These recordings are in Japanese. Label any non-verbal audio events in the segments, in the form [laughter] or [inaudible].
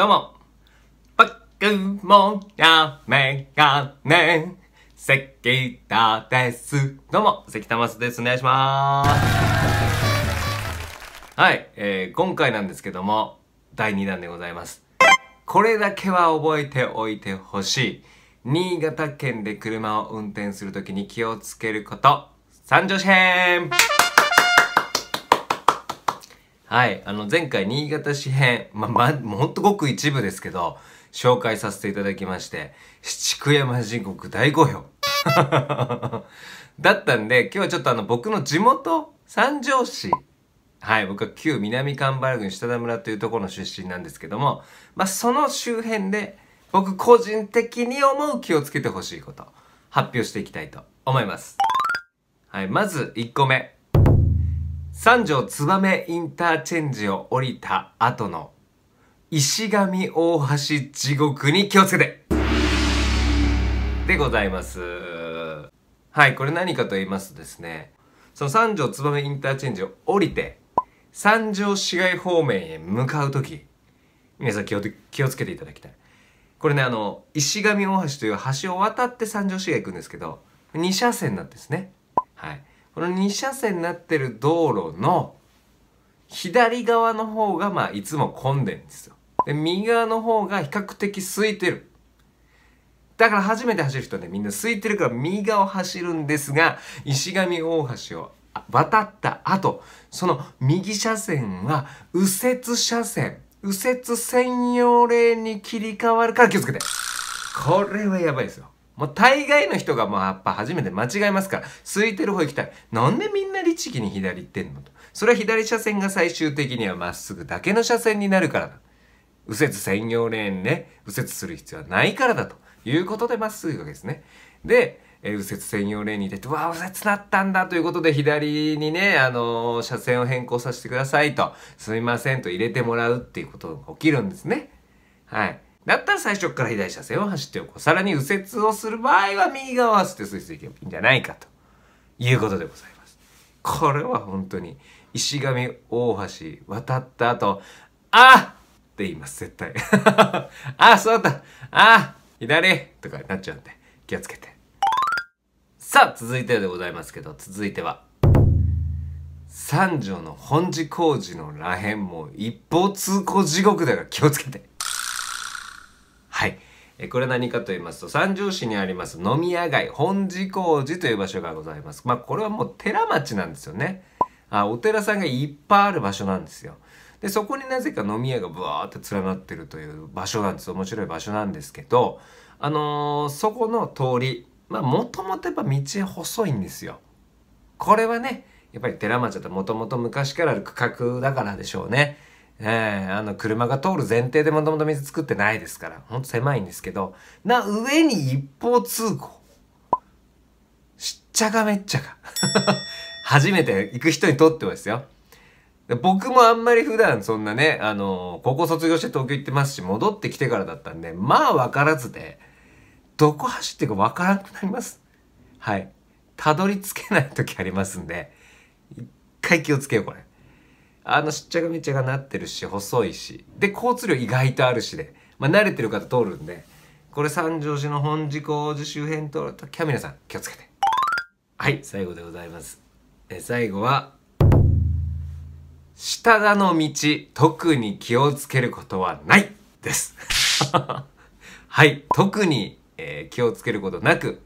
どうも、僕もやめがね、関田です。どうも、関田松です。お願いします。はい、えー、今回なんですけども、第2弾でございます。これだけは覚えておいてほしい。新潟県で車を運転するときに気をつけること、三条市編はい、あの前回新潟市編、まま、ほんとごく一部ですけど、紹介させていただきまして、七久山人国大好評。[laughs] だったんで、今日はちょっとあの僕の地元、三条市。はい、僕は旧南蒲原郡下田村というところの出身なんですけども、まあ、その周辺で僕個人的に思う気をつけてほしいこと、発表していきたいと思います。はい、まず1個目。三条燕インターチェンジを降りた後の石上大橋地獄に気をつけてでございます。はい、これ何かと言いますとですね、その三条燕インターチェンジを降りて、三条市街方面へ向かう時。皆さん気を気をつけていただきたい。これね、あの、石上大橋という橋を渡って三条市街行くんですけど、2車線なんですね。はい。この2車線になってる道路の左側の方がまあいつも混んでるんですよ。で、右側の方が比較的空いてる。だから初めて走る人はね、みんな空いてるから右側を走るんですが、石上大橋を渡った後、その右車線は右折車線、右折専用レーンに切り替わるから気をつけて。これはやばいですよ。もう大概の人がもうやっぱ初めて間違えますから、空いてる方行きたい。なんでみんな律儀に左行ってんのと。それは左車線が最終的にはまっすぐだけの車線になるからだ。右折専用レーンね、右折する必要はないからだということでまっすぐけですね。で、え右折専用レーンに出て、うわ、右折なったんだということで、左にね、あのー、車線を変更させてくださいと、すみませんと入れてもらうっていうことが起きるんですね。はい。だったら最初から左車線を走っておこう。さらに右折をする場合は右側を走ってスイスイ行けばいいんじゃないかということでございます。これは本当に石上大橋渡った後、あって言います、絶対。[laughs] あ、そうだった。あ、左とかになっちゃうんで、気をつけて。さあ、続いてでございますけど、続いては、三条の本地工事のらへんも一方通行地獄だから気をつけて。えこれ何かと言いますと、三条市にあります飲み屋街、本寺工寺という場所がございます。まあ、これはもう寺町なんですよね。あ、お寺さんがいっぱいある場所なんですよ。で、そこになぜか飲み屋がブワーって連なってるという場所なんです。面白い場所なんですけど、あのー、そこの通り、まあ、もともとやっぱ道細いんですよ。これはね、やっぱり寺町だともともと昔からある区画だからでしょうね。えー、あの車が通る前提でもともと水作ってないですからほんと狭いんですけどな上に一方通行しっちゃかめっちゃか [laughs] 初めて行く人にとってはですよ僕もあんまり普段そんなね、あの、高校卒業して東京行ってますし、戻ってきてからだったんで、まあ分からずで、どこ走ってか分からなくなります。はい。たどり着けない時ありますんで、一回気をつけよう、これ。あのしっちゃがめちゃがなってるし細いしで交通量意外とあるしで、まあ、慣れてる方通るんでこれ三条市の本寺工事周辺通るとャミラさん気をつけてはい最後でございますえ最後は下田の道特に気をつけることはないです [laughs] はい特に、えー、気をつけることなく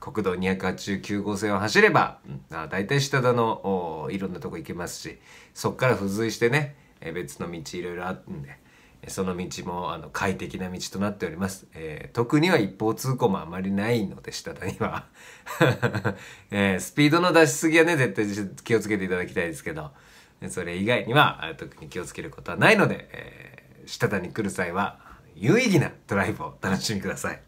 国道289号線を走れば、うん、大体下田のいろんなとこ行けますしそっから付随してね、え別の道いろいろあるんで。その道もあの快適な道となっております、えー、特には一方通行もあまりないので下田には、[laughs] えー、スピードの出しすぎはね絶対気をつけていただきたいですけどそれ以外には特に気をつけることはないので、えー、下田に来る際は有意義なドライブを楽しみください。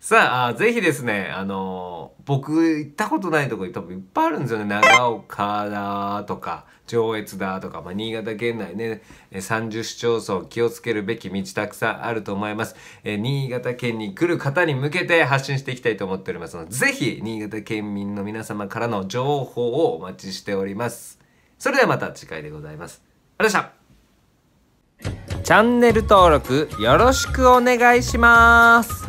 さあ、ぜひですね、あのー、僕行ったことないとこに多分いっぱいあるんですよね。長岡だとか、上越だとか、まあ、新潟県内ね、30市町村気をつけるべき道たくさんあると思います。えー、新潟県に来る方に向けて発信していきたいと思っておりますので、ぜひ新潟県民の皆様からの情報をお待ちしております。それではまた次回でございます。ありがとうございました。チャンネル登録よろしくお願いします。